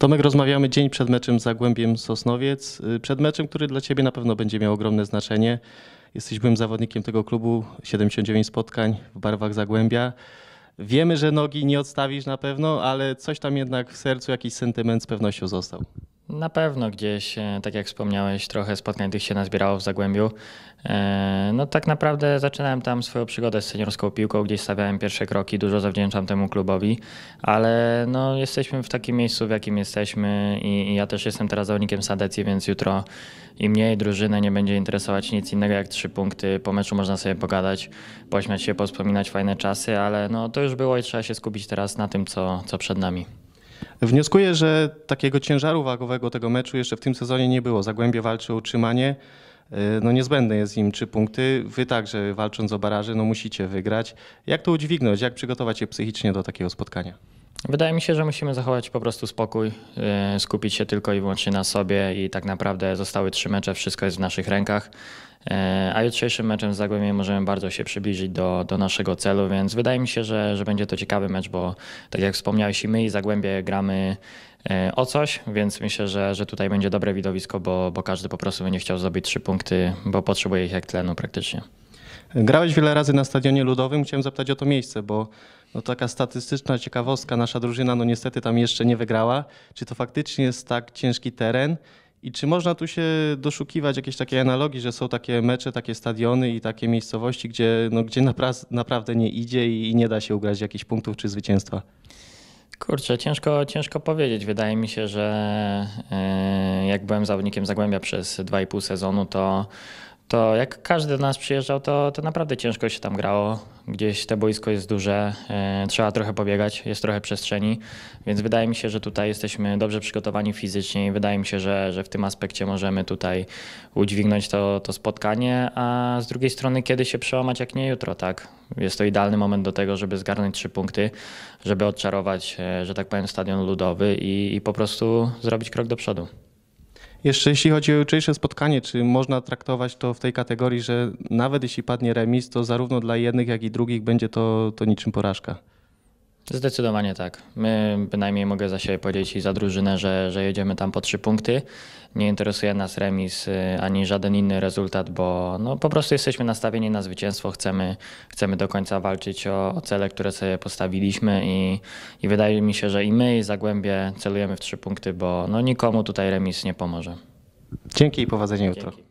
Tomek, rozmawiamy dzień przed meczem z Zagłębiem Sosnowiec. Y, przed meczem, który dla Ciebie na pewno będzie miał ogromne znaczenie. Jesteś byłym zawodnikiem tego klubu, 79 spotkań w barwach Zagłębia. Wiemy, że nogi nie odstawisz na pewno, ale coś tam jednak w sercu, jakiś sentyment z pewnością został. Na pewno gdzieś, e, tak jak wspomniałeś, trochę spotkań tych się nazbierało w Zagłębiu. E, no tak naprawdę zaczynałem tam swoją przygodę z seniorską piłką, gdzieś stawiałem pierwsze kroki, dużo zawdzięczam temu klubowi, ale no jesteśmy w takim miejscu, w jakim jesteśmy i, i ja też jestem teraz zawodnikiem Sadecji, więc jutro i mnie i drużynę nie będzie interesować nic innego jak trzy punkty. Po meczu można sobie pogadać, pośmiać się, pospominać fajne czasy, ale no to już było i trzeba się skupić teraz na tym, co, co przed nami. Wnioskuję, że takiego ciężaru wagowego tego meczu jeszcze w tym sezonie nie było. Zagłębie walczy o utrzymanie. E, no niezbędne jest im trzy punkty. Wy także walcząc o baraże, no musicie wygrać. Jak to udźwignąć? Jak przygotować się psychicznie do takiego spotkania? Wydaje mi się, że musimy zachować po prostu spokój, y, skupić się tylko i wyłącznie na sobie i tak naprawdę zostały trzy mecze, wszystko jest w naszych rękach. Y, a jutrzejszym meczem z Zagłębiem możemy bardzo się przybliżyć do, do naszego celu, więc wydaje mi się, że, że będzie to ciekawy mecz, bo tak jak wspomniałeś i my i Zagłębie gramy y, o coś, więc myślę, że, że tutaj będzie dobre widowisko, bo, bo każdy po prostu będzie chciał zdobyć trzy punkty, bo potrzebuje ich jak tlenu praktycznie. Grałeś wiele razy na Stadionie Ludowym. Chciałem zapytać o to miejsce, bo no taka statystyczna ciekawostka, nasza drużyna no niestety tam jeszcze nie wygrała. Czy to faktycznie jest tak ciężki teren? I czy można tu się doszukiwać jakiejś takiej analogii, że są takie mecze, takie stadiony i takie miejscowości, gdzie, no, gdzie naprawdę nie idzie i nie da się ugrać jakichś punktów czy zwycięstwa? Kurczę, ciężko, ciężko powiedzieć. Wydaje mi się, że e, jak byłem zawodnikiem Zagłębia przez 2,5 sezonu, to to jak każdy do nas przyjeżdżał, to, to naprawdę ciężko się tam grało. Gdzieś te boisko jest duże, e, trzeba trochę pobiegać, jest trochę przestrzeni, więc wydaje mi się, że tutaj jesteśmy dobrze przygotowani fizycznie i wydaje mi się, że, że w tym aspekcie możemy tutaj udźwignąć to, to spotkanie, a z drugiej strony kiedy się przełamać, jak nie jutro, tak? Jest to idealny moment do tego, żeby zgarnąć trzy punkty, żeby odczarować, e, że tak powiem, stadion ludowy i, i po prostu zrobić krok do przodu. Jeszcze jeśli chodzi o jutrzejsze spotkanie, czy można traktować to w tej kategorii, że nawet jeśli padnie remis, to zarówno dla jednych, jak i drugich będzie to, to niczym porażka? Zdecydowanie tak. My bynajmniej mogę za siebie powiedzieć i za drużynę, że, że jedziemy tam po trzy punkty. Nie interesuje nas remis y, ani żaden inny rezultat, bo no, po prostu jesteśmy nastawieni na zwycięstwo. Chcemy, chcemy do końca walczyć o, o cele, które sobie postawiliśmy i, i wydaje mi się, że i my i Zagłębie celujemy w trzy punkty, bo no, nikomu tutaj remis nie pomoże. Dzięki i powodzenia jutro.